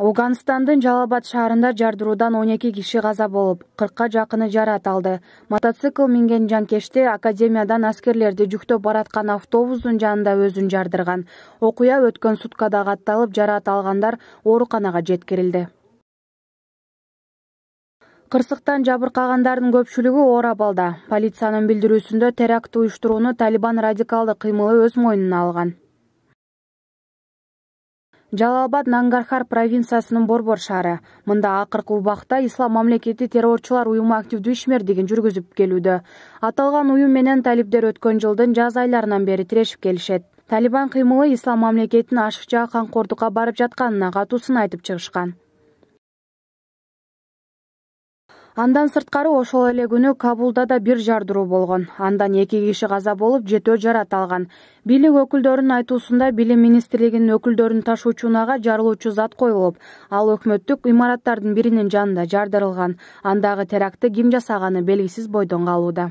ооганстандын жалал абад шаарында жардыруудан он эки киши каза болуп кыркка жакыны жараат алды мотоцикл минген жанкечти академиядан аскерлерди жүктөп бараткан автобустун жанында өзүн жардырган окуя өткөн суткада катталып жараат алгандар ооруканага жеткирилди кырсыктан жабыркагандардын көпчүлүгү оор абалда полициянын билдирүүсүндө теракт уюштурууну талибан радикалдык кыймылы өз мойнуна алган жалал абад нангархар провинциясынын борбор шаары мында акыркы убакта ислам мамлекети террорчулар уюму активдүү ишмердигин жүргүзүп келүүдө аталган уюм менен талибдер өткөн жылдын жаз айларынан бери тирешип келишет талибан кыймылы ислам мамлекетин ашыкча камкордукка барып жатканына катуу сын айтып чыгышкан андан сырткары ошол эле күнү кабулда да бир жардыруу болгон андан эки киши каза болуп жетөө жараат алган бийлик өкүлдөрүнүн айтуусунда билим министрлигинин өкүлдөрүн ташуучу унаага жарылуучу зат коюлуп ал өкмөттүк имараттардын биринин жанында жардырылган андагы терактты ким жасаганы белгисиз бойдон калууда